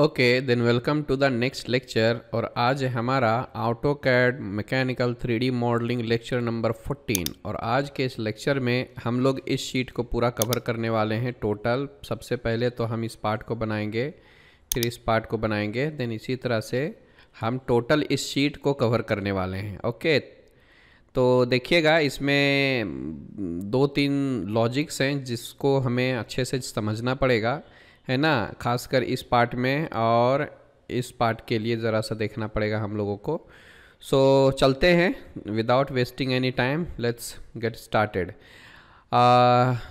Okay then welcome to the next lecture और आज हमारा AutoCAD mechanical three modelling lecture number 14 और आज के इस लेक्चर में हम लोग इस शीट को पूरा कवर करने वाले हैं टोटल सबसे पहले तो हम इस पार्ट को बनाएंगे फिर इस पार्ट को बनाएंगे देन इसी तरह से हम टोटल इस शीट को कवर करने वाले हैं ओके तो देखिएगा इसमें दो तीन लॉजिक्स हैं जिसको हमें अच्छे से समझना पड़ेगा है ना खासकर इस पार्ट में और इस पार्ट के लिए ज़रा सा देखना पड़ेगा हम लोगों को सो so, चलते हैं without wasting any time let's get started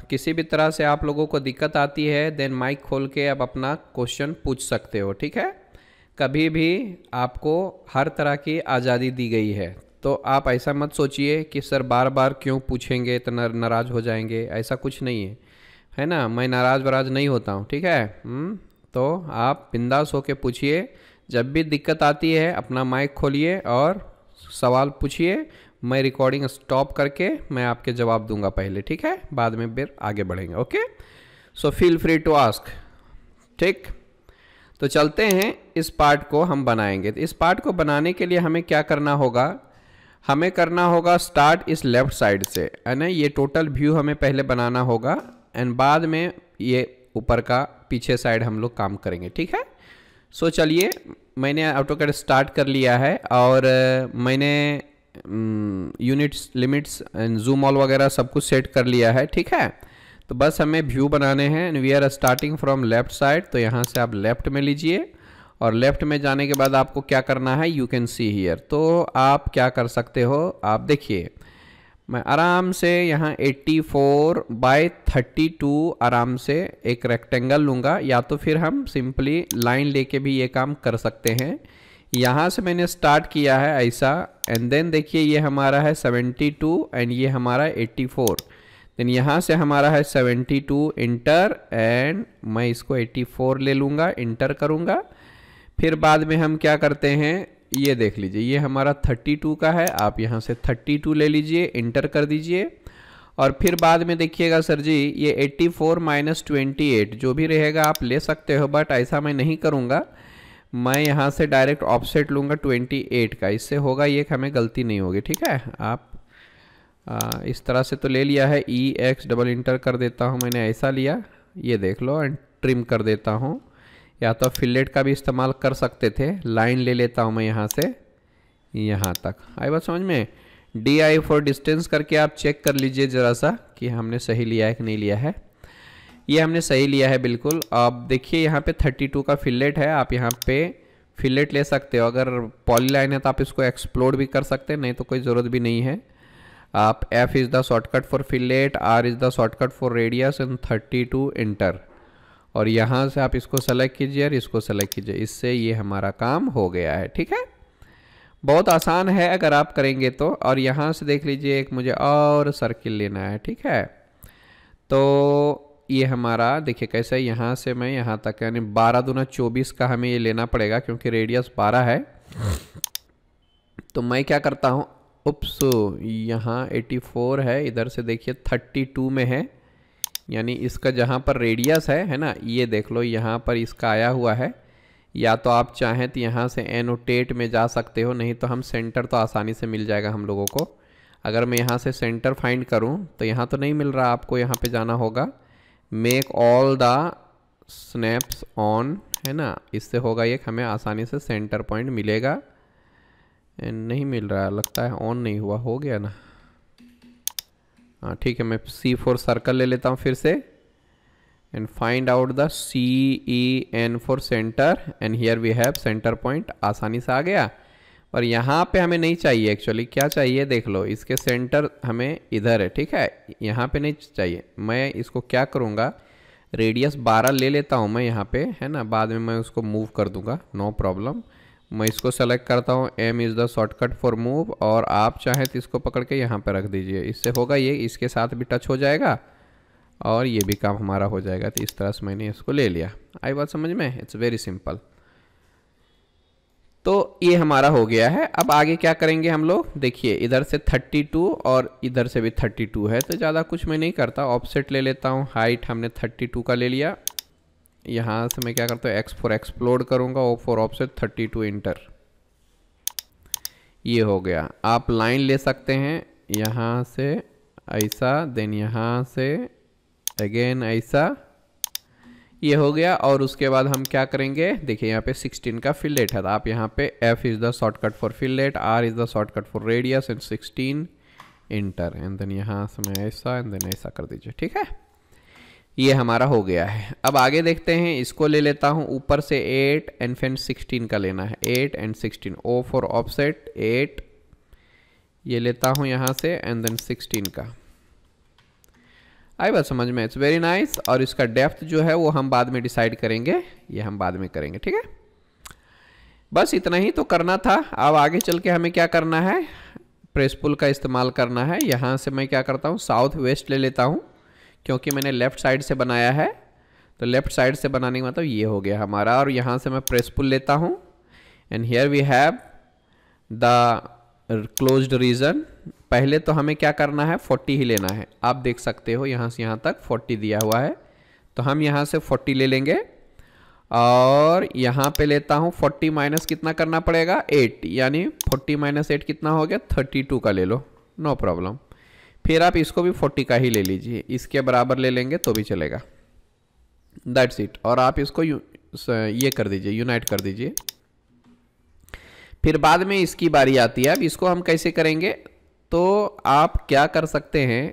किसी भी तरह से आप लोगों को दिक्कत आती है देन माइक खोल के आप अपना क्वेश्चन पूछ सकते हो ठीक है कभी भी आपको हर तरह की आज़ादी दी गई है तो आप ऐसा मत सोचिए कि सर बार बार क्यों पूछेंगे तो नाराज़ हो जाएंगे ऐसा कुछ नहीं है है ना मैं नाराज़ वराज नहीं होता हूँ ठीक है हुँ? हम्म, तो आप बिंदास होके पूछिए जब भी दिक्कत आती है अपना माइक खोलिए और सवाल पूछिए मैं रिकॉर्डिंग स्टॉप करके मैं आपके जवाब दूंगा पहले ठीक है बाद में फिर आगे बढ़ेंगे okay so feel free to ask ठीक तो चलते हैं इस पार्ट को हम बनाएंगे तो इस पार्ट को बनाने के लिए हमें क्या करना होगा हमें करना होगा स्टार्ट इस लेफ़्ट साइड से है ना ये टोटल व्यू हमें पहले बनाना होगा एंड बाद में ये ऊपर का पीछे साइड हम लोग काम करेंगे ठीक है सो so, चलिए मैंने ऑटो कैड स्टार्ट कर लिया है और मैंने units limits and zoom all वगैरह सब कुछ सेट कर लिया है ठीक है तो बस हमें व्यू बनाने हैं and we are starting from left side तो यहाँ से आप लेफ्ट में लीजिए और लेफ्ट में जाने के बाद आपको क्या करना है यू कैन सी हियर तो आप क्या कर सकते हो आप देखिए मैं आराम से यहाँ 84 फोर बाय थर्टी आराम से एक रेक्टेंगल लूँगा या तो फिर हम सिंपली लाइन लेके भी ये काम कर सकते हैं यहाँ से मैंने स्टार्ट किया है ऐसा एंड देन देखिए ये हमारा है 72 एंड ये हमारा 84 फोर देन यहाँ से हमारा है 72 इंटर एंड मैं इसको 84 ले लूँगा इंटर करूँगा फिर बाद में हम क्या करते हैं ये देख लीजिए ये हमारा 32 का है आप यहाँ से 32 ले लीजिए इंटर कर दीजिए और फिर बाद में देखिएगा सर जी ये 84 फोर माइनस ट्वेंटी जो भी रहेगा आप ले सकते हो बट ऐसा मैं नहीं करूँगा मैं यहाँ से डायरेक्ट ऑफसेट लूँगा 28 का इससे होगा ये हमें गलती नहीं होगी ठीक है आप आ, इस तरह से तो ले लिया है ई एक्स डबल इंटर कर देता हूँ मैंने ऐसा लिया ये देख लो एंड ट्रिम कर देता हूँ या तो फिलेट का भी इस्तेमाल कर सकते थे लाइन ले लेता हूँ मैं यहाँ से यहाँ तक आई बात समझ में डी आई फॉर डिस्टेंस करके आप चेक कर लीजिए ज़रा सा कि हमने सही लिया है कि नहीं लिया है ये हमने सही लिया है बिल्कुल आप देखिए यहाँ पे 32 का फिलेट है आप यहाँ पे फिलेट ले सकते हो अगर पॉली लाइन है तो आप इसको एक्सप्लोर भी कर सकते हैं नहीं तो कोई ज़रूरत भी नहीं है आप F is the shortcut for fillet R is the shortcut for radius and thirty enter और यहाँ से आप इसको सेलेक्ट कीजिए और इसको सेलेक्ट कीजिए इससे ये हमारा काम हो गया है ठीक है बहुत आसान है अगर आप करेंगे तो और यहाँ से देख लीजिए एक मुझे और सर्किल लेना है ठीक है तो ये हमारा देखिए कैसे यहाँ से मैं यहाँ तक यानी बारह दुना चौबीस का हमें ये लेना पड़ेगा क्योंकि रेडियस बारह है तो मैं क्या करता हूँ उप्स यहाँ 84 है इधर से देखिए 32 में है यानी इसका जहाँ पर रेडियस है है ना ये देख लो यहाँ पर इसका आया हुआ है या तो आप चाहें तो यहाँ से एनोटेट में जा सकते हो नहीं तो हम सेंटर तो आसानी से मिल जाएगा हम लोगों को अगर मैं यहाँ से सेंटर फाइंड करूँ तो यहाँ तो नहीं मिल रहा आपको यहाँ पे जाना होगा make all the snaps on है ना इससे होगा ये हमें आसानी से सेंटर पॉइंट मिलेगा नहीं मिल रहा लगता है ऑन नहीं हुआ हो गया ना हाँ ठीक है मैं सी फोर सर्कल ले लेता हूँ फिर से and find out the C E N for centre and here we have centre point आसानी से आ गया और यहाँ पे हमें नहीं चाहिए एक्चुअली क्या चाहिए देख लो इसके सेंटर हमें इधर है ठीक है यहाँ पे नहीं चाहिए मैं इसको क्या करूँगा रेडियस 12 ले लेता हूँ मैं यहाँ पे है ना बाद में मैं उसको मूव कर दूँगा नो प्रॉब्लम मैं इसको सेलेक्ट करता हूँ M is the shortcut for move और आप चाहें तो इसको पकड़ के यहाँ पर रख दीजिए इससे होगा ये इसके साथ भी टच हो जाएगा और ये भी काम हमारा हो जाएगा तो इस तरह से मैंने इसको ले लिया आई बात समझ में इट्स वेरी सिंपल तो ये हमारा हो गया है अब आगे क्या करेंगे हम लोग देखिए इधर से 32 और इधर से भी 32 है तो ज़्यादा कुछ मैं नहीं करता ऑफसेट ले लेता हूँ हाइट हमने 32 का ले लिया यहाँ से मैं क्या करता हूँ एक्स फोर एक्सप्लोर करूँगा O for option thirty two enter ये हो गया आप लाइन ले सकते हैं यहाँ से ऐसा देन यहाँ से अगेन ऐसा ये हो गया और उसके बाद हम क्या करेंगे देखिए यहाँ पे 16 का फिल लेट है तो आप यहाँ पे f is the shortcut for fillet r is the shortcut for radius and 16 enter and then यहाँ से मैं ऐसा एंड देन ऐसा कर दीजिए ठीक है ये हमारा हो गया है अब आगे देखते हैं इसको ले लेता हूँ ऊपर से एट एंड फिर सिक्सटीन का लेना है eight and sixteen O for offset eight ये लेता हूँ यहाँ से एंड देन सिक्सटीन का आई बात समझ में इट्स वेरी नाइस और इसका डेप्थ जो है वो हम बाद में डिसाइड करेंगे ये हम बाद में करेंगे ठीक है बस इतना ही तो करना था अब आगे चल के हमें क्या करना है प्रेस पुल का इस्तेमाल करना है यहाँ से मैं क्या करता हूँ साउथ वेस्ट ले लेता हूँ क्योंकि मैंने लेफ़्ट साइड से बनाया है तो लेफ़्ट साइड से बनाने का मतलब ये हो गया हमारा और यहाँ से मैं प्रेस पुल लेता हूँ and here we have the close region पहले तो हमें क्या करना है 40 ही लेना है आप देख सकते हो यहाँ से यहाँ तक 40 दिया हुआ है तो हम यहाँ से 40 ले लेंगे और यहाँ पे लेता हूँ 40 माइनस कितना करना पड़ेगा 8 यानी 40 माइनस एट कितना हो गया 32 का ले लो नो प्रॉब्लम फिर आप इसको भी फोर्टी का ही ले लीजिए इसके बराबर ले लेंगे तो भी चलेगा दैट्स इट और आप इसको ये कर दीजिए यूनाइट कर दीजिए फिर बाद में इसकी बारी आती है अब इसको हम कैसे करेंगे तो आप क्या कर सकते हैं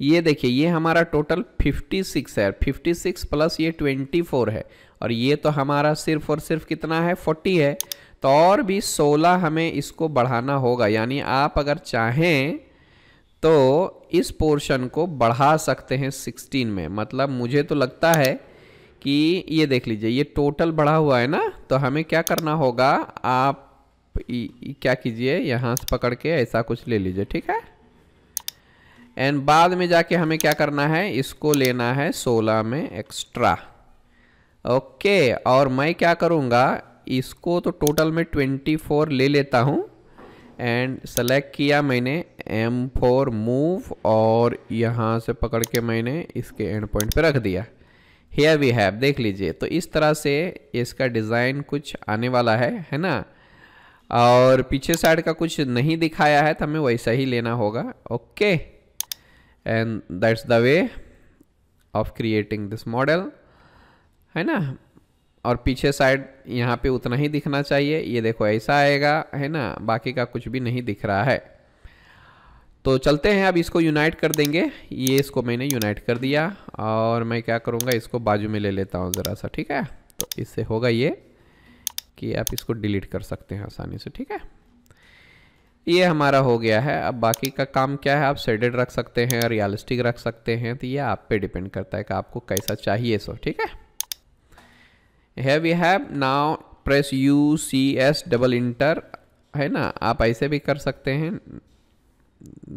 ये देखिए ये हमारा टोटल 56 है 56 प्लस ये 24 है और ये तो हमारा सिर्फ और सिर्फ कितना है 40 है तो और भी 16 हमें इसको बढ़ाना होगा यानी आप अगर चाहें तो इस पोर्शन को बढ़ा सकते हैं 16 में मतलब मुझे तो लगता है कि ये देख लीजिए ये टोटल बढ़ा हुआ है ना तो हमें क्या करना होगा आप इ, इ, क्या कीजिए यहाँ से पकड़ के ऐसा कुछ ले लीजिए ठीक है एंड बाद में जाके हमें क्या करना है इसको लेना है 16 में एक्स्ट्रा ओके और मैं क्या करूँगा इसको तो टोटल में 24 ले लेता हूँ एंड सेलेक्ट किया मैंने एम फोर मूव और यहाँ से पकड़ के मैंने इसके एंड पॉइंट पे रख दिया हेयर वी हैव देख लीजिए तो इस तरह से इसका डिज़ाइन कुछ आने वाला है है ना और पीछे साइड का कुछ नहीं दिखाया है तो हमें वैसा ही लेना होगा okay and that's the way of creating this model है ना और पीछे साइड यहाँ पे उतना ही दिखना चाहिए ये देखो ऐसा आएगा है ना बाकी का कुछ भी नहीं दिख रहा है तो चलते हैं अब इसको यूनाइट कर देंगे ये इसको मैंने यूनाइट कर दिया और मैं क्या करूँगा इसको बाजू में ले लेता हूँ ज़रा सा ठीक है तो इससे होगा ये कि आप इसको डिलीट कर सकते हैं आसानी से ठीक है ये हमारा हो गया है अब बाकी का काम क्या है आप सेडेड रख सकते हैं रियलिस्टिक रख सकते हैं तो ये आप पे डिपेंड करता है कि आपको कैसा चाहिए सो ठीक है have we have now press U C S double enter है ना आप ऐसे भी कर सकते हैं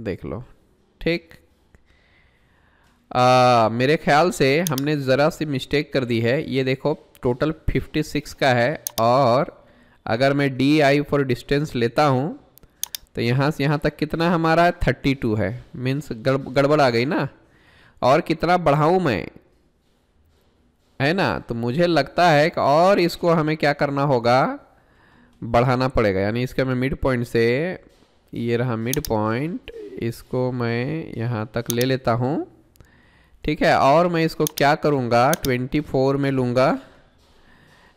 देख लो ठीक आ, मेरे ख्याल से हमने ज़रा सी मिस्टेक कर दी है ये देखो टोटल 56 का है और अगर मैं डी आई फॉर डिस्टेंस लेता हूँ तो यहाँ से यहाँ तक कितना हमारा 32 है मीन्स गड़बड़ आ गई ना और कितना बढ़ाऊँ मैं है ना तो मुझे लगता है कि और इसको हमें क्या करना होगा बढ़ाना पड़ेगा यानी इसके मैं मिड पॉइंट से ये रहा मिड पॉइंट इसको मैं यहाँ तक ले लेता हूँ ठीक है और मैं इसको क्या करूँगा 24 में लूँगा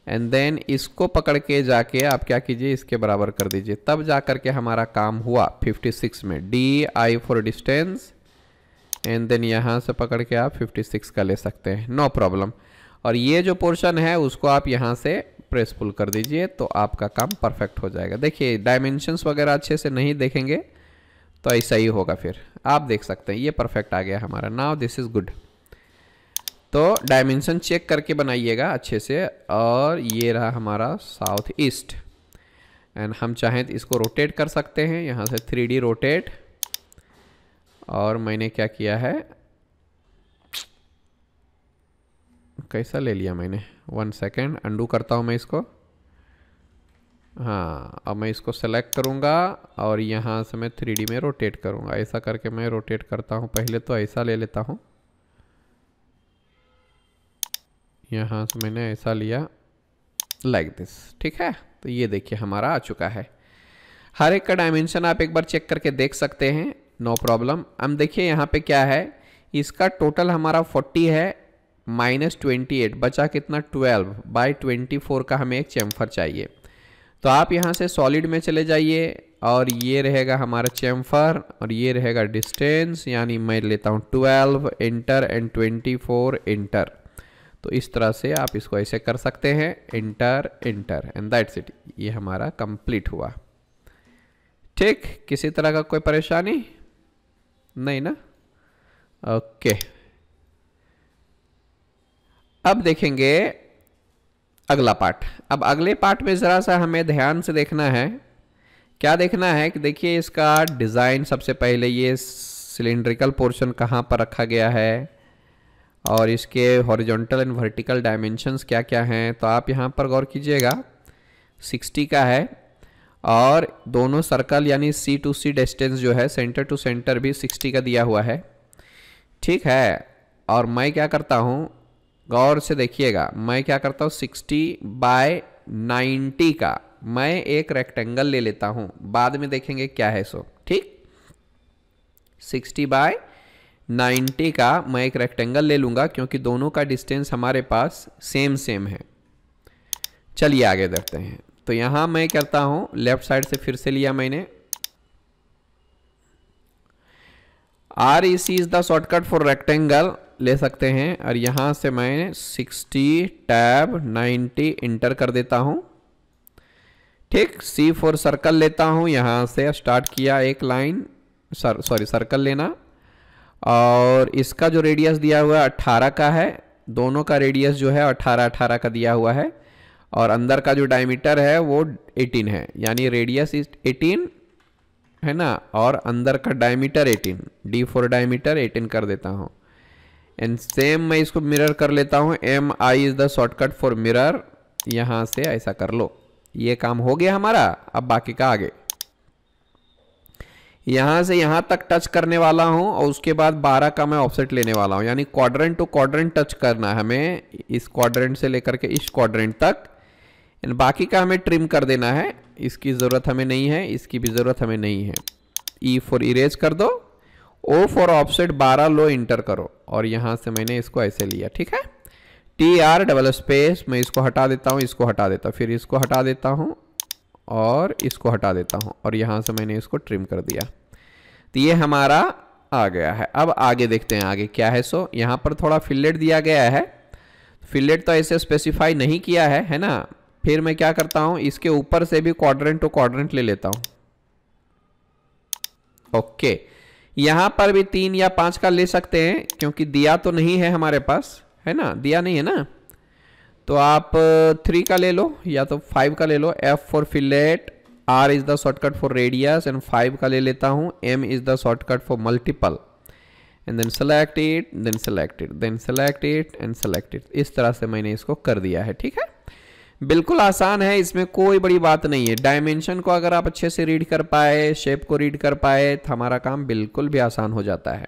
एंड देन इसको पकड़ के जाके आप क्या कीजिए इसके बराबर कर दीजिए तब जा कर के हमारा काम हुआ 56 में D I for distance and then यहाँ से पकड़ के आप 56 का ले सकते हैं नो प्रॉब्लम और ये जो पोर्शन है उसको आप यहाँ से प्रेस पुल कर दीजिए तो आपका काम परफेक्ट हो जाएगा देखिए डायमेंशंस वगैरह अच्छे से नहीं देखेंगे तो ऐसा ही होगा फिर आप देख सकते हैं ये परफेक्ट आ गया हमारा नाव दिस इज़ गुड तो डायमेंशन चेक करके बनाइएगा अच्छे से और ये रहा हमारा साउथ ईस्ट एंड हम चाहें तो इसको रोटेट कर सकते हैं यहाँ से थ्री रोटेट और मैंने क्या किया है कैसा ले लिया मैंने वन सेकेंड अंडू करता हूँ मैं इसको हाँ अब मैं इसको सेलेक्ट करूँगा और यहाँ से मैं थ्री में रोटेट करूँगा ऐसा करके मैं रोटेट करता हूँ पहले तो ऐसा ले लेता हूँ यहाँ से मैंने ऐसा लिया लाइक दिस ठीक है तो ये देखिए हमारा आ चुका है हर एक का डायमेंशन आप एक बार चेक करके देख सकते हैं नो प्रॉब्लम हम देखिए यहाँ पे क्या है इसका टोटल हमारा 40 है माइनस ट्वेंटी एट बचा कितना ट्वेल्व बाई ट्वेंटी फोर का हमें एक चैम्फर चाहिए तो आप यहाँ से सॉलिड में चले जाइए और ये रहेगा हमारा चैम्फर और ये रहेगा डिस्टेंस यानी मैं लेता हूँ twelve enter and twenty four enter तो इस तरह से आप इसको ऐसे कर सकते हैं enter enter and that's it ये हमारा कंप्लीट हुआ ठीक किसी तरह का कोई परेशानी नहीं ना ओके okay. अब देखेंगे अगला पार्ट अब अगले पार्ट में ज़रा सा हमें ध्यान से देखना है क्या देखना है कि देखिए इसका डिज़ाइन सबसे पहले ये सिलेंड्रिकल पोर्शन कहाँ पर रखा गया है और इसके हॉरिजॉन्टल एंड वर्टिकल डायमेंशंस क्या क्या हैं तो आप यहाँ पर गौर कीजिएगा 60 का है और दोनों सर्कल यानी सी टू सी डिस्टेंस जो है सेंटर टू सेंटर भी 60 का दिया हुआ है ठीक है और मैं क्या करता हूँ गौर से देखिएगा मैं क्या करता हूँ सिक्सटी बाय नाइन्टी का मैं एक रेक्टेंगल ले लेता हूँ बाद में देखेंगे क्या है सो ठीक सिक्सटी बाय नाइन्टी का मैं एक रेक्टेंगल ले लूँगा क्योंकि दोनों का डिस्टेंस हमारे पास सेम सेम है चलिए आगे देखते हैं तो यहाँ मैं करता हूँ लेफ्ट साइड से फिर से लिया मैंने R E C is the shortcut for rectangle ले सकते हैं और यहाँ से मैं 60 टैब 90 इंटर कर देता हूँ ठीक सी फोर सर्कल लेता हूँ यहाँ से स्टार्ट किया एक लाइन सर सॉरी सर्कल लेना और इसका जो रेडियस दिया हुआ है 18 का है दोनों का रेडियस जो है 18 18 का दिया हुआ है और अंदर का जो डायमीटर है वो 18 है यानी रेडियस इज 18 है ना और अंदर का डायमीटर 18 डी फोर डायमीटर 18 कर देता हूँ एंड सेम मैं इसको मिरर कर लेता हूँ M I is the shortcut for mirror यहाँ से ऐसा कर लो ये काम हो गया हमारा अब बाकी का आगे यहाँ से यहाँ तक टच करने वाला हूँ और उसके बाद 12 का मैं ऑफसेट लेने वाला हूँ यानी क्वाड्रेंट टू क्वाड्रेंट टच करना है हमें इस क्वाड्रेंट से लेकर के इस क्वाड्रेंट तक एंड बाकी का हमें ट्रिम कर देना है इसकी ज़रूरत हमें नहीं है इसकी भी ज़रूरत हमें नहीं है ई फॉर इरेज कर दो ओ फॉर ऑफसेट 12 लो इंटर करो और यहां से मैंने इसको ऐसे लिया ठीक है टी आर डबल स्पेस मैं इसको हटा देता हूँ इसको हटा देता हूँ फिर इसको हटा देता हूँ और इसको हटा देता हूँ और यहां से मैंने इसको ट्रिम कर दिया तो ये हमारा आ गया है अब आगे देखते हैं आगे क्या है सो यहां पर थोड़ा फिलेट दिया गया है फिलेट तो ऐसे स्पेसिफाई नहीं किया है है ना फिर मैं क्या करता हूँ इसके ऊपर से भी क्वाड्रेंट टू क्वाड्रेंट ले लेता हूँ ओके okay. यहाँ पर भी तीन या पाँच का ले सकते हैं क्योंकि दिया तो नहीं है हमारे पास है ना दिया नहीं है ना तो आप थ्री का ले लो या तो फाइव का ले लो F for fillet R is the shortcut for radius and five का ले लेता हूँ M is the shortcut for multiple and then select it then select it then select it and select it इस तरह से मैंने इसको कर दिया है ठीक है बिल्कुल आसान है इसमें कोई बड़ी बात नहीं है डायमेंशन को अगर आप अच्छे से रीड कर पाए शेप को रीड कर पाए तो हमारा काम बिल्कुल भी आसान हो जाता है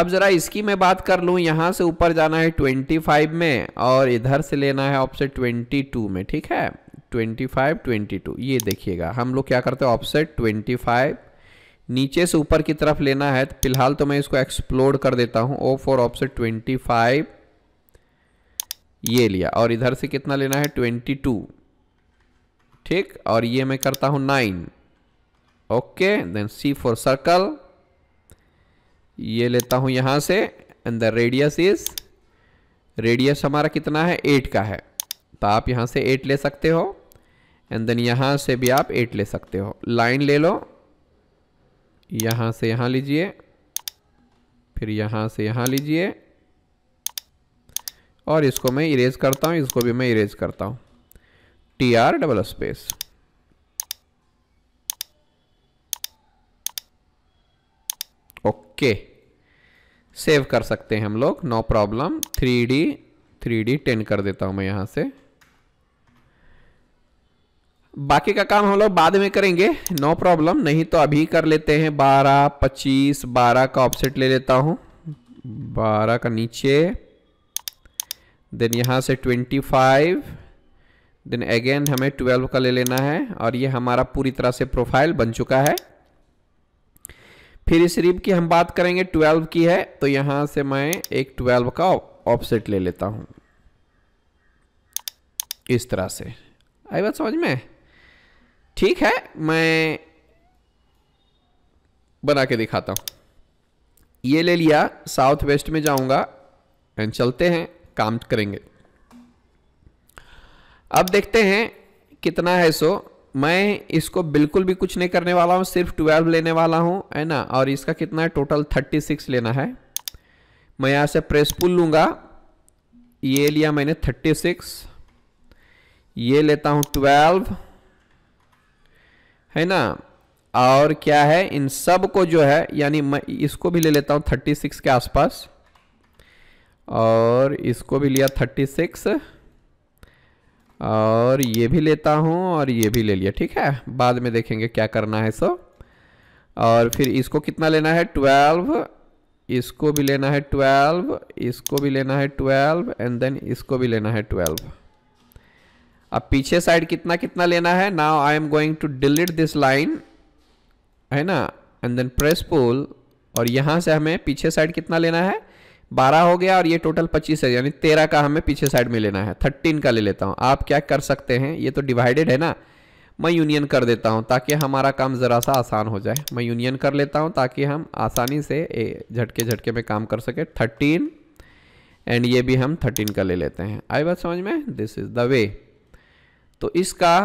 अब ज़रा इसकी मैं बात कर लूँ यहाँ से ऊपर जाना है 25 में और इधर से लेना है ऑप्शन 22 में ठीक है 25 22 ये देखिएगा हम लोग क्या करते हैं ऑफसेट 25 नीचे से ऊपर की तरफ लेना है तो फिलहाल तो मैं इसको एक्सप्लोर कर देता हूँ ओ फॉर ऑफसेट फाइव ये लिया और इधर से कितना लेना है ट्वेंटी टू ठीक और ये मैं करता हूँ nine okay then C for circle ये लेता हूँ यहाँ से and the radius is radius हमारा कितना है एट का है तो आप यहाँ से एट ले सकते हो एंड देन यहाँ से भी आप एट ले सकते हो लाइन ले लो यहाँ से यहाँ लीजिए फिर यहाँ से यहाँ लीजिए और इसको मैं इरेज करता हूँ इसको भी मैं इरेज करता हूँ T R double space okay save कर सकते हैं हम लोग no problem three D three D ten कर देता हूँ मैं यहाँ से बाकी का काम हम लोग बाद में करेंगे नो प्रॉब्लम नहीं तो अभी कर लेते हैं बारह पच्चीस बारह का ऑफसेट ले लेता हूँ बारह का नीचे देन यहाँ से ट्वेंटी फाइव देन अगेन हमें ट्वेल्व का ले लेना है और ये हमारा पूरी तरह से प्रोफाइल बन चुका है फिर इस रिब की हम बात करेंगे ट्वेल्व की है तो यहाँ से मैं एक ट्वेल्व का ऑफसेट ले लेता हूँ इस तरह से आई बात समझ में ठीक है मैं बना के दिखाता हूँ ये ले लिया साउथ वेस्ट में जाऊँगा एंड चलते हैं काम करेंगे अब देखते हैं कितना है सो मैं इसको बिल्कुल भी कुछ नहीं करने वाला हूँ सिर्फ ट्वेल्व लेने वाला हूँ है ना और इसका कितना है टोटल थर्टी सिक्स लेना है मैं यहाँ से प्रेस पुल लूँगा ये लिया मैंने थर्टी सिक्स ये लेता हूँ ट्वेल्व है ना और क्या है इन सब को जो है यानी मैं इसको भी ले लेता हूँ थर्टी सिक्स के आसपास और इसको भी लिया थर्टी सिक्स और ये भी लेता हूँ और ये भी ले लिया ठीक है बाद में देखेंगे क्या करना है सो और फिर इसको कितना लेना है ट्वेल्व इसको भी लेना है ट्वेल्व इसको भी लेना है ट्वेल्व एंड देन इसको भी लेना है ट्वेल्व अब पीछे साइड कितना कितना लेना है now I am going to delete this line है ना एंड देन प्रेस पुल और यहाँ से हमें पीछे साइड कितना लेना है बारह हो गया और ये टोटल पच्चीस है यानी तेरह का हमें पीछे साइड में लेना है थर्टीन का ले लेता हूँ आप क्या कर सकते हैं ये तो डिवाइडेड है ना मैं यूनियन कर देता हूँ ताकि हमारा काम ज़रा सा आसान हो जाए मैं यूनियन कर लेता हूँ ताकि हम आसानी से झटके झटके में काम कर सके थर्टीन एंड ये भी हम थर्टीन का ले लेते हैं आई बात समझ में दिस इज़ द वे तो इसका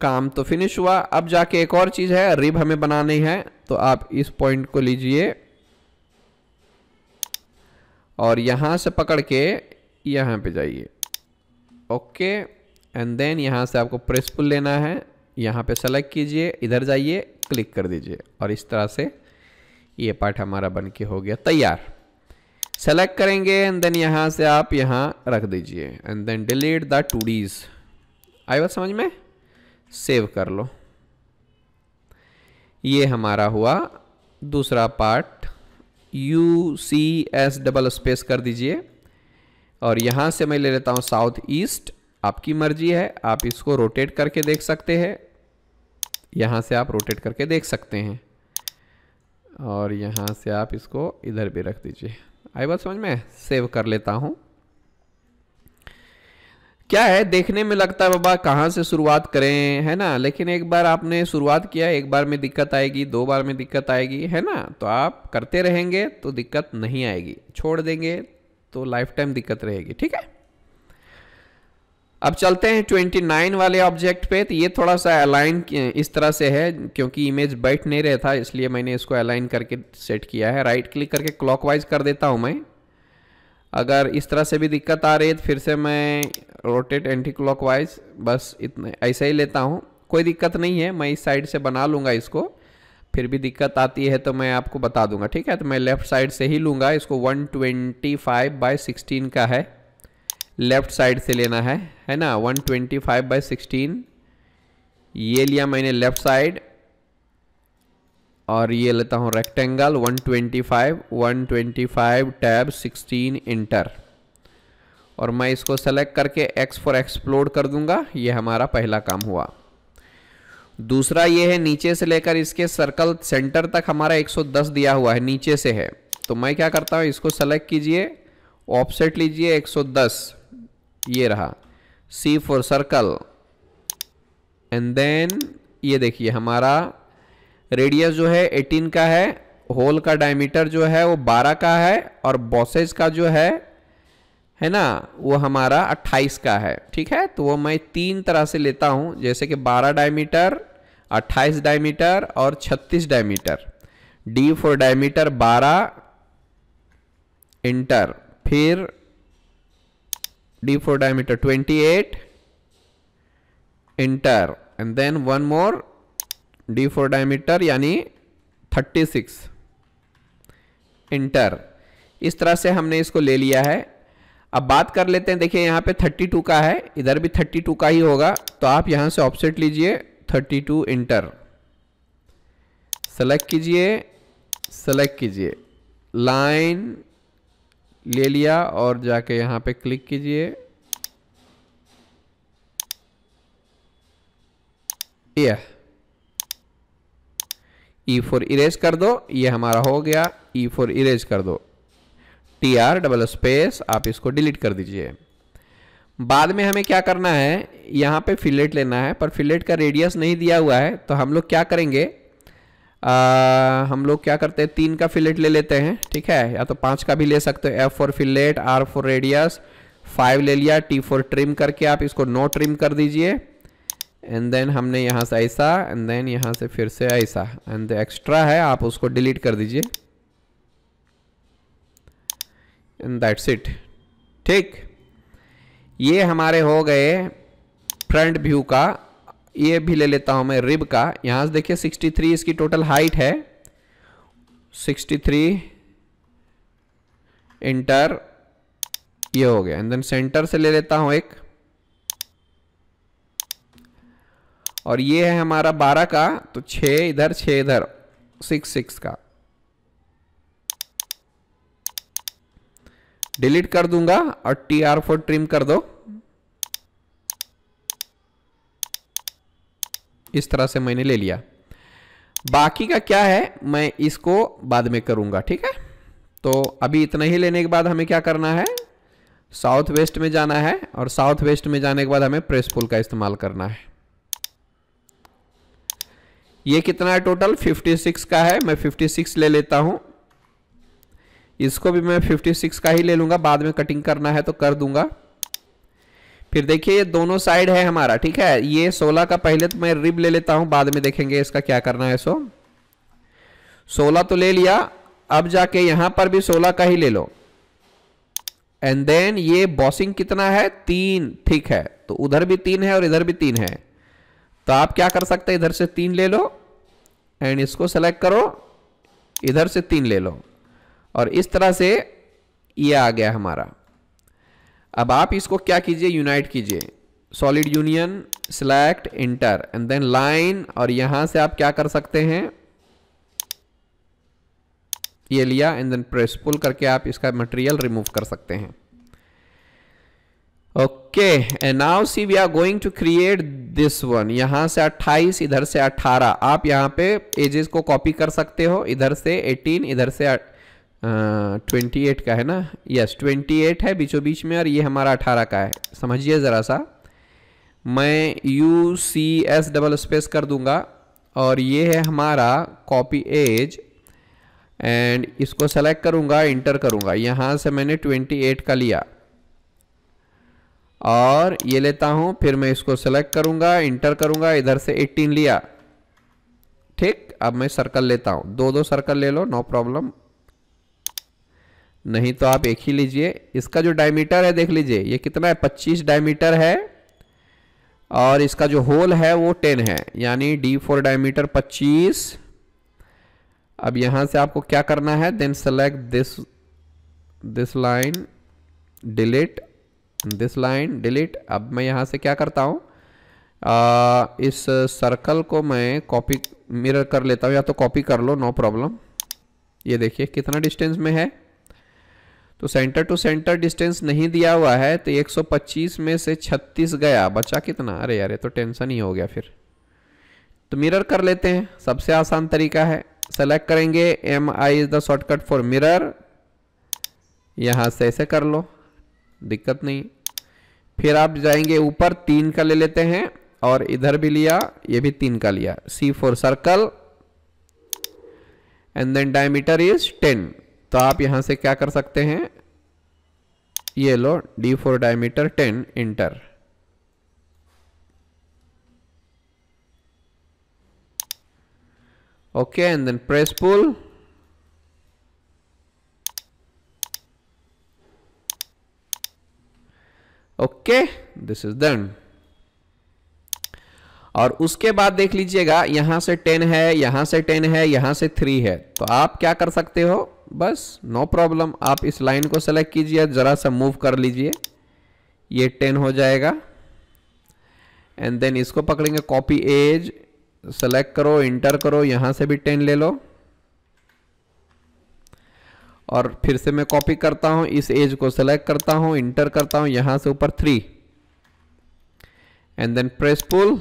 काम तो फिनिश हुआ अब जाके एक और चीज़ है रिब हमें बनानी है तो आप इस पॉइंट को लीजिए और यहाँ से पकड़ के यहाँ पे जाइए ओके एंड देन यहाँ से आपको प्रेस पुल लेना है यहाँ पे सेलेक्ट कीजिए इधर जाइए क्लिक कर दीजिए और इस तरह से ये पार्ट हमारा बन के हो गया तैयार सेलेक्ट करेंगे एंड देन यहाँ से आप यहाँ रख दीजिए and then delete the two Ds आई बात समझ में सेव कर लो ये हमारा हुआ दूसरा part U C S double space कर दीजिए और यहाँ से मैं ले लेता हूँ साउथ ईस्ट आपकी मर्जी है आप इसको रोटेट करके देख सकते हैं यहाँ से आप रोटेट करके देख सकते हैं और यहाँ से आप इसको इधर भी रख दीजिए आई बात समझ में सेव कर लेता हूँ क्या है देखने में लगता है बाबा कहाँ से शुरुआत करें है ना लेकिन एक बार आपने शुरुआत किया एक बार में दिक्कत आएगी दो बार में दिक्कत आएगी है ना तो आप करते रहेंगे तो दिक्कत नहीं आएगी छोड़ देंगे तो लाइफ टाइम दिक्कत रहेगी ठीक है अब चलते हैं 29 वाले ऑब्जेक्ट पे तो ये थोड़ा सा अलाइन इस तरह से है क्योंकि इमेज बैठ नहीं रहा था इसलिए मैंने इसको अलाइन करके सेट किया है राइट क्लिक करके क्लॉकवाइज कर देता हूँ मैं अगर इस तरह से भी दिक्कत आ रही है तो फिर से मैं रोटेट एंटी वाइज बस इतने ऐसे ही लेता हूँ कोई दिक्कत नहीं है मैं इस साइड से बना लूँगा इसको फिर भी दिक्कत आती है तो मैं आपको बता दूंगा ठीक है तो मैं लेफ़्ट साइड से ही लूँगा इसको 125 ट्वेंटी फाइव बाई सिक्सटीन का है लेफ़्ट साइड से लेना है है ना 125 ट्वेंटी फाइव बाई सिक्सटीन ये लिया मैंने लेफ़्ट साइड और ये लेता हूँ रेक्टेंगल 125 125 टैब 16 इंटर और मैं इसको सेलेक्ट करके x फॉर एक्सप्लोर कर दूंगा ये हमारा पहला काम हुआ दूसरा ये है नीचे से लेकर इसके सर्कल सेंटर तक हमारा 110 दिया हुआ है नीचे से है तो मैं क्या करता हूँ इसको सेलेक्ट कीजिए ऑफसेट लीजिए 110 ये रहा C for circle and then ये देखिए हमारा रेडियस जो है 18 का है होल का डायमीटर जो है वो 12 का है और बॉसेज का जो है है ना वो हमारा 28 का है ठीक है तो वो मैं तीन तरह से लेता हूँ जैसे कि 12 डायमीटर 28 डायमीटर और 36 diameter D for diameter 12 enter फिर D for diameter 28 enter and then one more D for diameter यानी 36 इंटर इस तरह से हमने इसको ले लिया है अब बात कर लेते हैं देखिए यहाँ पे 32 का है इधर भी 32 का ही होगा तो आप यहाँ से ऑफसेट लीजिए 32 इंटर सेलेक्ट कीजिए सेलेक्ट कीजिए लाइन ले लिया और जाके यहाँ पे क्लिक कीजिए यह ई फोर इरेज कर दो ये हमारा हो गया ई फोर इरेज कर दो टी आर डबल स्पेस आप इसको डिलीट कर दीजिए बाद में हमें क्या करना है यहाँ पे फिलेट लेना है पर फिलेट का रेडियस नहीं दिया हुआ है तो हम लोग क्या करेंगे आ, हम लोग क्या करते हैं तीन का फिलेट ले लेते हैं ठीक है या तो पाँच का भी ले सकते हो F for fillet R for radius five ले लिया टी फोर ट्रिम करके आप इसको नो ट्रिम कर दीजिए एंड देन हमने यहाँ से ऐसा एंड देन यहाँ से फिर से ऐसा एंड एक्स्ट्रा है आप उसको डिलीट कर दीजिए एंड दैट्स इट ठीक ये हमारे हो गए फ्रंट व्यू का ये भी ले लेता हूँ मैं रिब का यहाँ से देखिए 63 इसकी टोटल हाइट है 63 इंटर ये हो गया एंड देन सेंटर से ले लेता हूँ एक और ये है हमारा 12 का तो 6 इधर 6 इधर 6 6 का डिलीट कर दूंगा और टी आर फोर ट्रिम कर दो इस तरह से मैंने ले लिया बाकी का क्या है मैं इसको बाद में करूंगा ठीक है तो अभी इतना ही लेने के बाद हमें क्या करना है साउथ वेस्ट में जाना है और साउथ वेस्ट में जाने के बाद हमें प्रेस पुल का इस्तेमाल करना है ये कितना है टोटल 56 का है मैं 56 ले लेता हूं इसको भी मैं 56 का ही ले लूंगा बाद में कटिंग करना है तो कर दूंगा फिर देखिए ये दोनों साइड है हमारा ठीक है ये 16 का पहले तो मैं रिब ले लेता हूं बाद में देखेंगे इसका क्या करना है सो 16 तो ले लिया अब जाके यहां पर भी 16 का ही ले लो एंड देन ये बॉसिंग कितना है तीन ठीक है तो उधर भी तीन है और इधर भी तीन है तो आप क्या कर सकते हैं इधर से तीन ले लो एंड इसको सेलेक्ट करो इधर से तीन ले लो और इस तरह से ये आ गया हमारा अब आप इसको क्या कीजिए यूनाइट कीजिए solid union select enter and then line और यहां से आप क्या कर सकते हैं ये लिया एंड देन प्रेस पुल करके आप इसका मटेरियल रिमूव कर सकते हैं okay and now see we are going to create this one यहां से 28 इधर से 18 आप यहां पे एजेस को कॉपी कर सकते हो इधर से 18 इधर से ट्वेंटी एट का है ना यस ट्वेंटी एट है बीचों बीच में और ये हमारा अठारह का है समझिए ज़रा सा मैं U C S double space कर दूंगा और ये है हमारा कॉपी एज एंड इसको सेलेक्ट करूंगा इंटर करूंगा यहाँ से मैंने ट्वेंटी एट का लिया और ये लेता हूँ फिर मैं इसको सेलेक्ट करूंगा इंटर करूंगा इधर से एट्टीन लिया ठीक अब मैं सर्कल लेता हूँ दो दो सर्कल ले लो नो प्रॉब्लम नहीं तो आप एक ही लीजिए इसका जो डायमीटर है देख लीजिए ये कितना है पच्चीस डायमीटर है और इसका जो होल है वो टेन है यानी डी फोर डायमीटर पच्चीस अब यहाँ से आपको क्या करना है then select this this line delete this line delete अब मैं यहाँ से क्या करता हूँ इस सर्कल को मैं कॉपी मिरर कर लेता हूँ या तो कॉपी कर लो नो प्रॉब्लम ये देखिए कितना डिस्टेंस में है तो सेंटर टू सेंटर डिस्टेंस नहीं दिया हुआ है तो 125 में से 36 गया बचा कितना अरे यार तो टेंशन ही हो गया फिर तो मिरर कर लेते हैं सबसे आसान तरीका है सेलेक्ट करेंगे M I is the shortcut for mirror यहां से ऐसे कर लो दिक्कत नहीं फिर आप जाएंगे ऊपर तीन का ले लेते हैं और इधर भी लिया ये भी तीन का लिया C for circle and then diameter is ten तो आप यहां से क्या कर सकते हैं ये लो D for diameter ten enter okay and then press pull okay this is done और उसके बाद देख लीजिएगा यहां से 10 है यहां से 10 है यहां से 3 है तो आप क्या कर सकते हो बस नो प्रॉब्लम आप इस लाइन को सेलेक्ट कीजिए ज़रा सा मूव कर लीजिए ये टेन हो जाएगा एंड देन इसको पकड़ेंगे कॉपी एज सेलेक्ट करो इंटर करो यहाँ से भी टेन ले लो और फिर से मैं कॉपी करता हूँ इस एज को सेलेक्ट करता हूँ इंटर करता हूँ यहाँ से ऊपर three and then press pull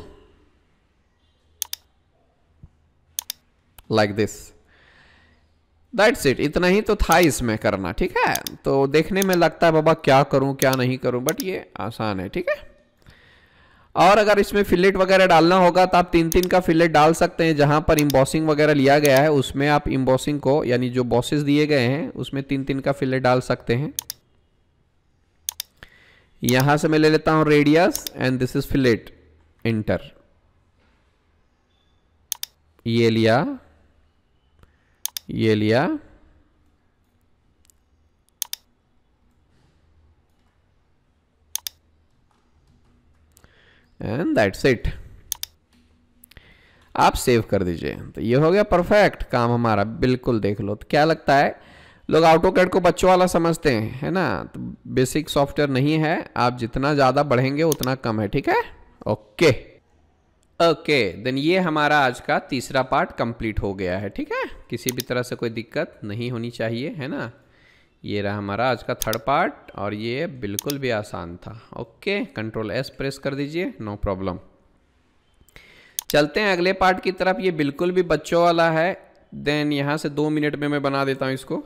like this that's it इतना ही तो था इसमें करना ठीक है तो देखने में लगता है बाबा क्या करूं क्या नहीं करूं बट ये आसान है ठीक है और अगर इसमें फिलेट वगैरह डालना होगा तो आप तीन तीन का फिलेट डाल सकते हैं जहां पर इम्बॉसिंग वगैरह लिया गया है उसमें आप इम्बॉसिंग को यानी जो बॉसेस दिए गए हैं उसमें तीन तीन का फिलेट डाल सकते हैं यहां से मैं ले लेता हूं radius and this is fillet enter ये लिया ये लिया एंड दैट्स इट आप सेव कर दीजिए तो ये हो गया परफेक्ट काम हमारा बिल्कुल देख लो तो क्या लगता है लोग ऑटो कैड को बच्चों वाला समझते हैं है ना तो बेसिक सॉफ्टवेयर नहीं है आप जितना ज़्यादा बढ़ेंगे उतना कम है ठीक है ओके ओके देन ये हमारा आज का तीसरा पार्ट कंप्लीट हो गया है ठीक है किसी भी तरह से कोई दिक्कत नहीं होनी चाहिए है ना ये रहा हमारा आज का थर्ड पार्ट और ये बिल्कुल भी आसान था ओके कंट्रोल एस प्रेस कर दीजिए नो प्रॉब्लम चलते हैं अगले पार्ट की तरफ ये बिल्कुल भी बच्चों वाला है देन यहाँ से दो मिनट में मैं बना देता हूँ इसको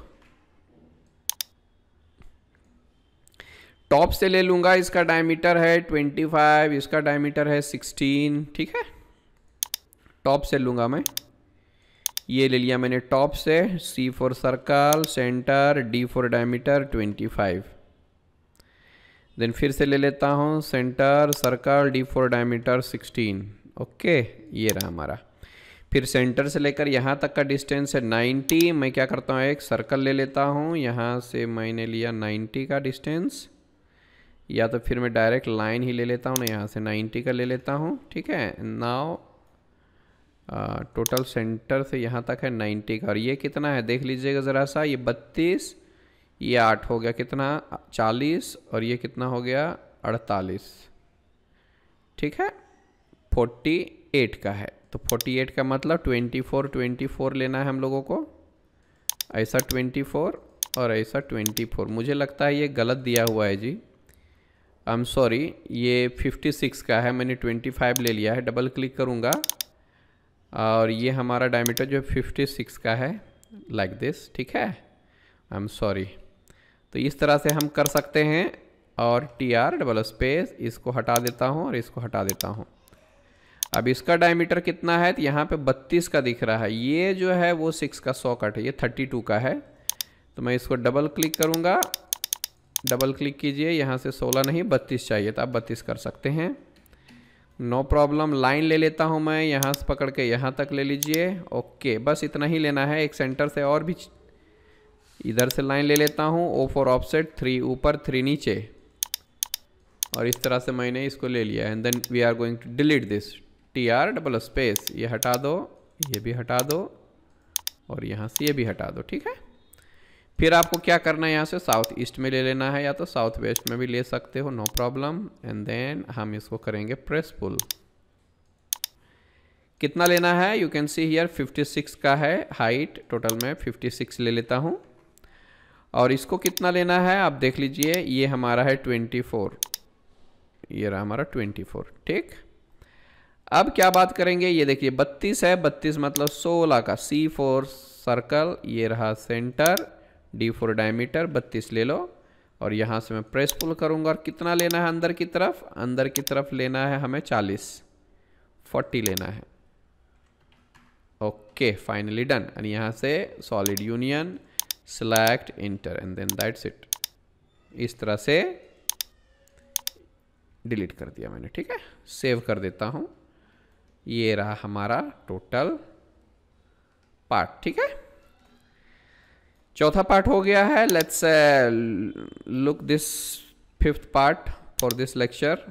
टॉप से ले लूँगा इसका डायमीटर है 25 इसका डायमीटर है 16 ठीक है टॉप से लूँगा मैं ये ले लिया मैंने टॉप से C for circle center D for diameter twenty then फिर से ले लेता हूँ center circle D for diameter sixteen okay ये रहा हमारा फिर सेंटर से लेकर यहाँ तक का डिस्टेंस है 90 मैं क्या करता हूँ एक सर्कल ले लेता हूँ यहाँ से मैंने लिया 90 का डिस्टेंस या तो फिर मैं डायरेक्ट लाइन ही ले लेता हूँ ना यहाँ से 90 का ले लेता हूँ ठीक है नाव टोटल सेंटर से यहाँ तक है 90 का और ये कितना है देख लीजिएगा ज़रा सा ये 32 ये 8 हो गया कितना 40 और ये कितना हो गया 48 ठीक है 48 का है तो 48 का मतलब 24 24 लेना है हम लोगों को ऐसा 24 और ऐसा 24 मुझे लगता है ये गलत दिया हुआ है जी आई एम सॉरी ये 56 का है मैंने 25 ले लिया है डबल क्लिक करूँगा और ये हमारा डायमीटर जो है 56 का है लाइक दिस ठीक है आई एम सॉरी तो इस तरह से हम कर सकते हैं और टी आर डबल स्पेस इसको हटा देता हूँ और इसको हटा देता हूँ अब इसका डायमीटर कितना है तो यहाँ पे 32 का दिख रहा है ये जो है वो 6 का सौ कट है ये 32 का है तो मैं इसको डबल क्लिक करूँगा डबल क्लिक कीजिए यहाँ से 16 नहीं 32 चाहिए तो आप 32 कर सकते हैं नो प्रॉब्लम लाइन ले लेता हूँ मैं यहाँ से पकड़ के यहाँ तक ले लीजिए ओके बस इतना ही लेना है एक सेंटर से और भी इधर से लाइन ले लेता हूँ ओ फोर ऑफसेट थ्री ऊपर थ्री नीचे और इस तरह से मैंने इसको ले लिया and then we are going to delete this T R double space ये हटा दो ये भी हटा दो और यहाँ से ये भी हटा दो ठीक है फिर आपको क्या करना है यहाँ से साउथ ईस्ट में ले लेना है या तो साउथ वेस्ट में भी ले सकते हो नो प्रॉब्लम एंड देन हम इसको करेंगे प्रेस पुल कितना लेना है यू कैन सी हियर 56 का है हाइट टोटल मैं 56 ले लेता हूँ और इसको कितना लेना है आप देख लीजिए ये हमारा है 24 ये रहा हमारा 24 ठीक अब क्या बात करेंगे ये देखिए बत्तीस है बत्तीस मतलब सोलह का सी फोर सर्कल ये रहा सेंटर डी फोर डायमीटर बत्तीस ले लो और यहाँ से मैं प्रेस पुल करूँगा और कितना लेना है अंदर की तरफ अंदर की तरफ लेना है हमें चालीस फोर्टी लेना है ओके फाइनली डन एंड यहाँ से solid union select enter and then that's it इस तरह से डिलीट कर दिया मैंने ठीक है सेव कर देता हूँ ये रहा हमारा टोटल पार्ट ठीक है चौथा पार्ट हो गया है let's look this fifth part for this lecture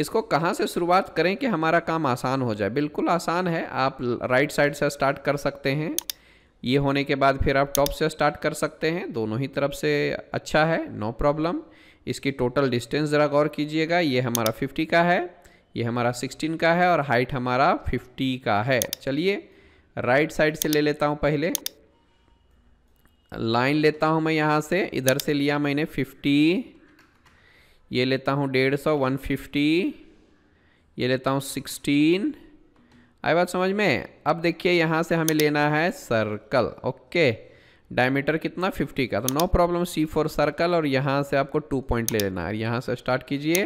इसको कहाँ से शुरुआत करें कि हमारा काम आसान हो जाए बिल्कुल आसान है आप राइट साइड से स्टार्ट कर सकते हैं ये होने के बाद फिर आप टॉप से स्टार्ट कर सकते हैं दोनों ही तरफ से अच्छा है नो प्रॉब्लम इसकी टोटल डिस्टेंस ज़रा गौर कीजिएगा ये हमारा 50 का है ये हमारा 16 का है और हाइट हमारा 50 का है चलिए राइट साइड से ले लेता हूँ पहले लाइन लेता हूँ मैं यहाँ से इधर से लिया मैंने फिफ्टी ये लेता हूँ डेढ़ सौ वन फिफ्टी ये लेता हूँ सिक्सटीन आई बात समझ में अब देखिए यहाँ से हमें लेना है सर्कल ओके डायमीटर कितना 50 का तो no problem C for circle और यहाँ से आपको टू पॉइंट ले लेना है यहाँ से स्टार्ट कीजिए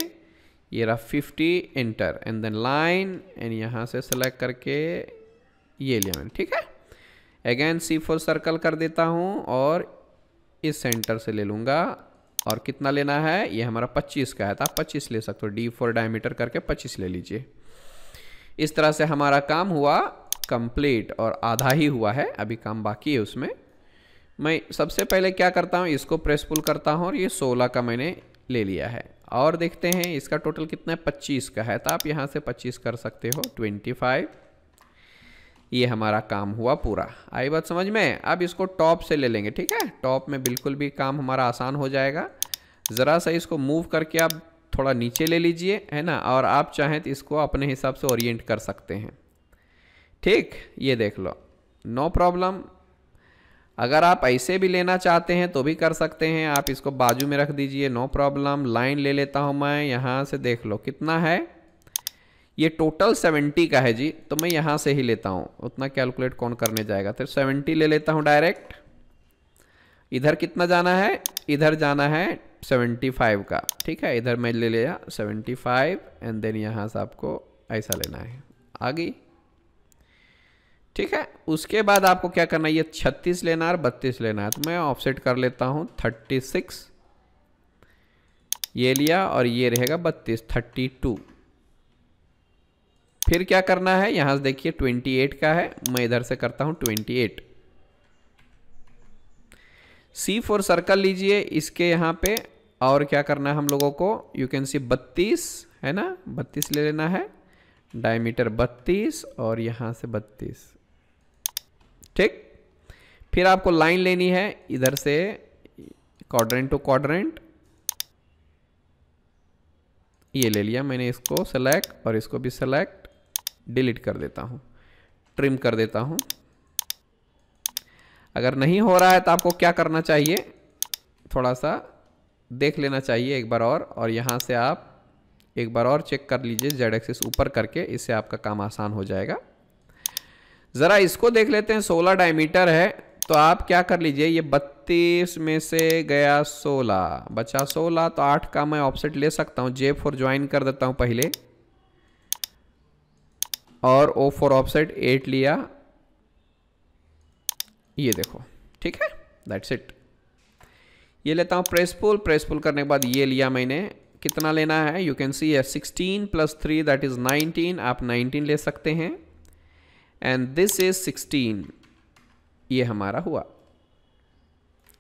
ये रहा 50 enter and then line and यहाँ से सेलेक्ट करके ये लिया मैंने ठीक है अगेन सी फोर सर्कल कर देता हूँ और इस सेंटर से ले लूँगा और कितना लेना है ये हमारा 25 का है तो आप 25 ले सकते हो डी फोर डायमीटर करके 25 ले लीजिए इस तरह से हमारा काम हुआ कंप्लीट और आधा ही हुआ है अभी काम बाकी है उसमें मैं सबसे पहले क्या करता हूँ इसको प्रेस पुल करता हूँ और ये 16 का मैंने ले लिया है और देखते हैं इसका टोटल कितना है पच्चीस का है तो आप यहाँ से पच्चीस कर सकते हो ट्वेंटी ये हमारा काम हुआ पूरा आई बात समझ में अब इसको टॉप से ले लेंगे ठीक है टॉप में बिल्कुल भी काम हमारा आसान हो जाएगा ज़रा सा इसको मूव करके आप थोड़ा नीचे ले लीजिए है ना और आप चाहें तो इसको अपने हिसाब से ओरिएंट कर सकते हैं ठीक ये देख लो नो no प्रॉब्लम अगर आप ऐसे भी लेना चाहते हैं तो भी कर सकते हैं आप इसको बाजू में रख दीजिए नो प्रॉब्लम लाइन ले लेता हूँ मैं यहाँ से देख लो कितना है ये टोटल सेवेंटी का है जी तो मैं यहाँ से ही लेता हूँ उतना कैलकुलेट कौन करने जाएगा फिर तो सेवेंटी ले लेता हूँ डायरेक्ट इधर कितना जाना है इधर जाना है सेवेंटी फाइव का ठीक है इधर मैं ले लिया सेवेंटी फाइव एंड देन यहाँ से आपको ऐसा लेना है आ गई ठीक है उसके बाद आपको क्या करना है ये छत्तीस लेना है और बत्तीस लेना है तो मैं ऑफसेट कर लेता हूँ थर्टी सिक्स ये लिया और ये रहेगा बत्तीस थर्टी टू फिर क्या करना है यहां से देखिए 28 का है मैं इधर से करता हूं 28 सी फोर सर्कल लीजिए इसके यहां पे और क्या करना है हम लोगों को यू कैन सी बत्तीस है ना बत्तीस ले लेना है डायमीटर बत्तीस और यहां से बत्तीस ठीक फिर आपको लाइन लेनी है इधर से क्वाड्रेंट टू क्वाड्रेंट ये ले लिया मैंने इसको सेलेक्ट और इसको भी सेलेक्ट डिलीट कर देता हूँ ट्रिम कर देता हूँ अगर नहीं हो रहा है तो आपको क्या करना चाहिए थोड़ा सा देख लेना चाहिए एक बार और और यहाँ से आप एक बार और चेक कर लीजिए जेड एक्सिस ऊपर करके इससे आपका काम आसान हो जाएगा ज़रा इसको देख लेते हैं 16 डायमीटर है तो आप क्या कर लीजिए ये 32 में से गया 16 बचा 16 तो 8 का मैं ऑफसेट ले सकता हूँ जे फोर ज्वाइन कर देता हूँ पहले और ओ फोर ऑफसेट एट लिया ये देखो ठीक है दैट्स इट ये लेता हूँ प्रेस पुल प्रेस पुल करने के बाद ये लिया मैंने कितना लेना है you can see sixteen plus three that is nineteen आप नाइनटीन ले सकते हैं एंड दिस इज सिक्सटीन ये हमारा हुआ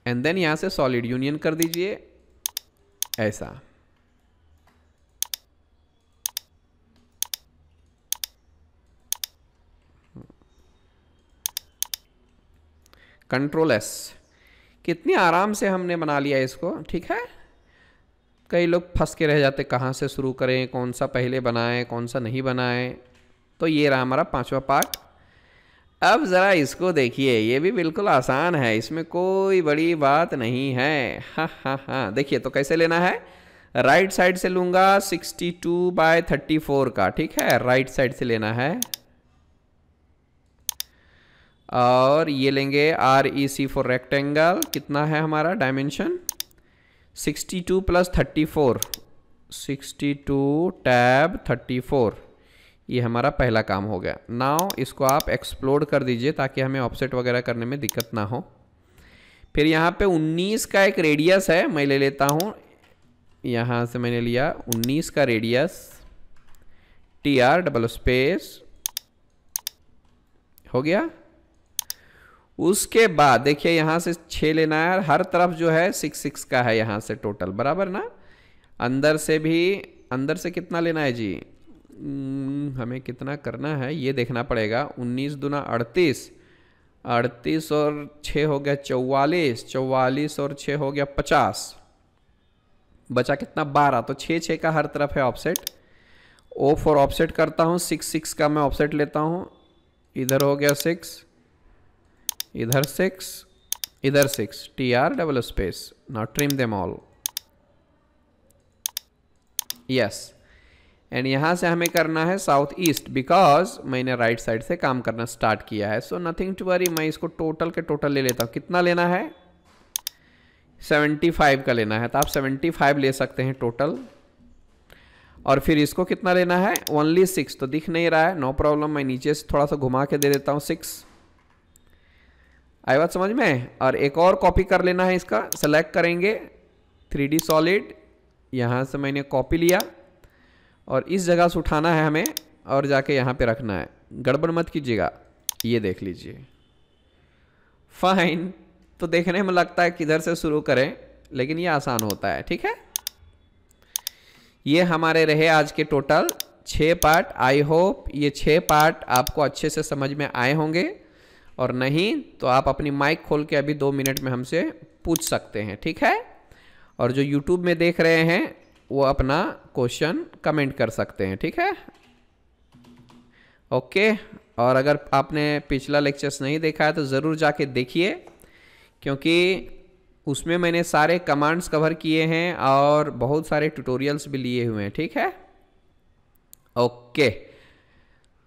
एंड देन यहाँ से सॉलिड यूनियन कर दीजिए ऐसा कंट्रोल एस कितनी आराम से हमने बना लिया इसको ठीक है कई लोग फंस के रह जाते कहाँ से शुरू करें कौन सा पहले बनाएं कौन सा नहीं बनाएं तो ये रहा हमारा पांचवा पार्ट अब ज़रा इसको देखिए ये भी बिल्कुल आसान है इसमें कोई बड़ी बात नहीं है हाँ हाँ हाँ देखिए तो कैसे लेना है राइट साइड से लूँगा 62 बाय थर्टी का ठीक है राइट साइड से लेना है और ये लेंगे R E C for rectangle कितना है हमारा डायमेंशन 62 प्लस 34 62 टैब 34 ये हमारा पहला काम हो गया नाव इसको आप एक्सप्लोर कर दीजिए ताकि हमें ऑफसेट वगैरह करने में दिक्कत ना हो फिर यहाँ पे 19 का एक रेडियस है मैं ले लेता हूँ यहाँ से मैंने लिया 19 का radius T R double space हो गया उसके बाद देखिए यहाँ से छः लेना है हर तरफ जो है सिक्स सिक्स का है यहाँ से टोटल बराबर ना अंदर से भी अंदर से कितना लेना है जी हमें कितना करना है ये देखना पड़ेगा उन्नीस दुना अड़तीस अड़तीस और छः हो गया चौवालीस चौवालीस और छः हो गया पचास बचा कितना बारह तो छः छः का हर तरफ है ऑफसेट ओ फॉर ऑफसेट करता हूँ सिक्स सिक्स का मैं ऑफसेट लेता हूँ इधर हो गया सिक्स इधर सिक्स इधर six T R double space now trim them all yes and यहाँ से हमें करना है साउथ ईस्ट बिकॉज मैंने राइट साइड से काम करना स्टार्ट किया है सो नथिंग टू वरी मैं इसको टोटल के टोटल ले लेता हूँ कितना लेना है 75 का लेना है तो आप 75 ले सकते हैं टोटल और फिर इसको कितना लेना है ओनली सिक्स तो दिख नहीं रहा है नो no प्रॉब्लम मैं नीचे से थोड़ा सा घुमा के दे देता हूँ सिक्स आई बात समझ में और एक और कॉपी कर लेना है इसका सेलेक्ट करेंगे थ्री डी सॉलिड यहाँ से मैंने कॉपी लिया और इस जगह से उठाना है हमें और जाके यहाँ पे रखना है गड़बड़ मत कीजिएगा ये देख लीजिए फाइन तो देखने में लगता है किधर से शुरू करें लेकिन ये आसान होता है ठीक है ये हमारे रहे आज के टोटल छः पार्ट आई होप ये छः पार्ट आपको अच्छे से समझ में आए होंगे और नहीं तो आप अपनी माइक खोल के अभी दो मिनट में हमसे पूछ सकते हैं ठीक है और जो यूट्यूब में देख रहे हैं वो अपना क्वेश्चन कमेंट कर सकते हैं ठीक है ओके और अगर आपने पिछला लेक्चर्स नहीं देखा है तो ज़रूर जाके देखिए क्योंकि उसमें मैंने सारे कमांड्स कवर किए हैं और बहुत सारे ट्यूटोरियल्स भी लिए हुए हैं ठीक है ओके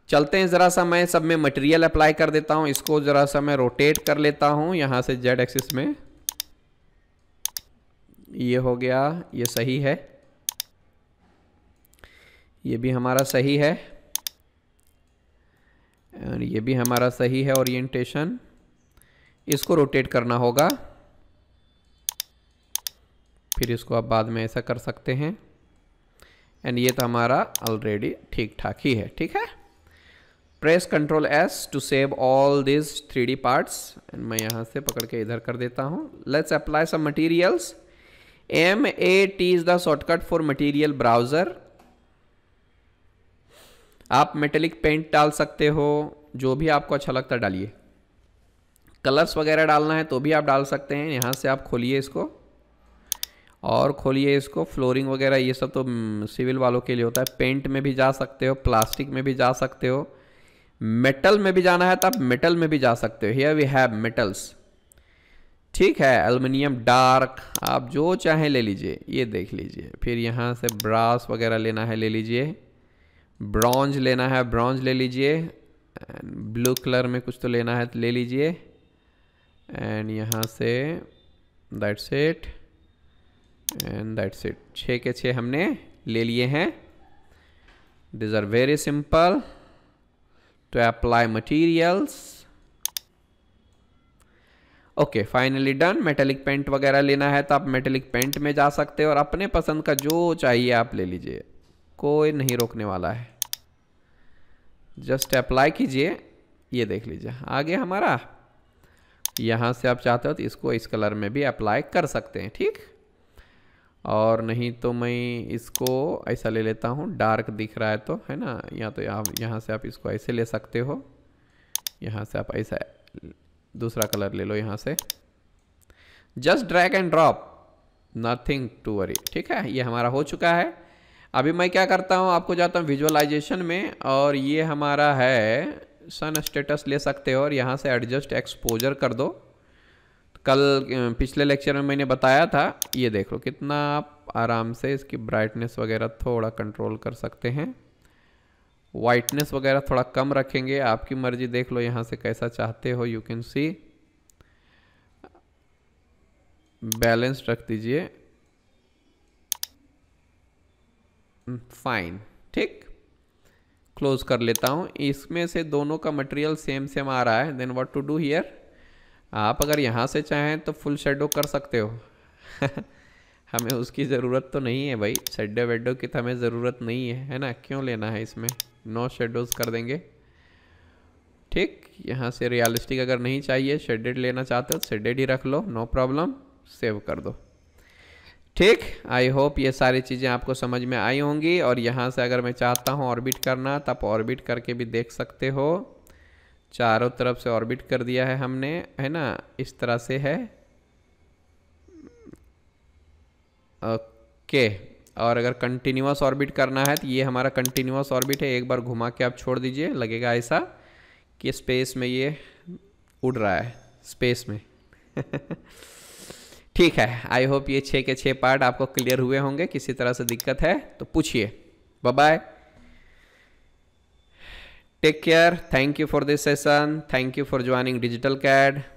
चलते हैं ज़रा सा मैं सब में मटेरियल अप्लाई कर देता हूँ इसको ज़रा सा मैं रोटेट कर लेता हूँ यहाँ से जेड एक्सिस में ये हो गया ये सही है ये भी हमारा सही है और ये भी हमारा सही है ओरिएंटेशन इसको रोटेट करना होगा फिर इसको आप बाद में ऐसा कर सकते हैं एंड ये तो हमारा ऑलरेडी ठीक ठाक ही है ठीक है press control S to save all this three D parts and मैं यहाँ से पकड़ के इधर कर देता हूँ let's apply some materials M A T is the shortcut for material browser आप मेटेलिक पेंट डाल सकते हो जो भी आपको अच्छा लगता है डालिए कलर्स वगैरह डालना है तो भी आप डाल सकते हैं यहाँ से आप खोलिए इसको और खोलिए इसको फ्लोरिंग वगैरह ये सब तो सिविल हम्म, वालों के लिए होता है पेंट में भी जा सकते हो प्लास्टिक में भी जा सकते हो मेटल में भी जाना है तो आप मेटल में भी जा सकते हो हियर वी हैव मेटल्स ठीक है एलमिनियम डार्क आप जो चाहें ले लीजिए ये देख लीजिए फिर यहाँ से ब्रास वगैरह लेना है ले लीजिए ब्रॉन्ज लेना है ब्रॉन्ज ले लीजिए एंड ब्लू कलर में कुछ तो लेना है तो ले लीजिए एंड यहाँ से that's it and that's it छः के छः हमने ले लिए हैं these are very simple to apply materials okay finally done metallic paint वगैरह लेना है तो आप मेटेलिक पेंट में जा सकते हो और अपने पसंद का जो चाहिए आप ले लीजिए कोई नहीं रोकने वाला है जस्ट अप्लाई कीजिए ये देख लीजिए आगे हमारा यहाँ से आप चाहते हो तो इसको इस कलर में भी अप्लाई कर सकते हैं ठीक और नहीं तो मैं इसको ऐसा ले लेता हूँ डार्क दिख रहा है तो है ना या तो आप यहाँ से आप इसको ऐसे ले सकते हो यहाँ से आप ऐसा दूसरा कलर ले लो यहाँ से just drag and drop nothing to worry ठीक है ये हमारा हो चुका है अभी मैं क्या करता हूँ आपको जाता हूँ विजुअलाइजेशन में और ये हमारा है सन स्टेटस ले सकते हो और यहाँ से एडजस्ट एक्सपोजर कर दो कल पिछले लेक्चर में मैंने बताया था ये देख लो कितना आप आराम से इसकी ब्राइटनेस वगैरह थोड़ा कंट्रोल कर सकते हैं वाइटनेस वगैरह थोड़ा कम रखेंगे आपकी मर्ज़ी देख लो यहाँ से कैसा चाहते हो यू कैन सी बैलेंस रख दीजिए फाइन hmm, ठीक क्लोज कर लेता हूँ इसमें से दोनों का मटेरियल सेम सेम आ रहा है then what to do here आप अगर यहाँ से चाहें तो फुल शेडो कर सकते हो हमें उसकी ज़रूरत तो नहीं है भाई शेडो वेडो की तो हमें ज़रूरत नहीं है है ना क्यों लेना है इसमें नो शेडोज़ कर देंगे ठीक यहाँ से रियलिस्टिक अगर नहीं चाहिए शेडेड लेना चाहते हो शेडेड ही रख लो नो प्रॉब्लम सेव कर दो ठीक आई होप ये सारी चीज़ें आपको समझ में आई होंगी और यहाँ से अगर मैं चाहता हूँ ऑर्बिट करना तो आप ऑर्बिट करके भी देख सकते हो चारों तरफ से ऑर्बिट कर दिया है हमने है ना इस तरह से है ओके और अगर कंटिन्यूस ऑर्बिट करना है तो ये हमारा कंटिन्यूस ऑर्बिट है एक बार घुमा के आप छोड़ दीजिए लगेगा ऐसा कि स्पेस में ये उड़ रहा है स्पेस में ठीक है आई होप ये छः के छः पार्ट आपको क्लियर हुए होंगे किसी तरह से दिक्कत है तो पूछिए bye Take care. Thank you for this session. Thank you for joining Digital CAD.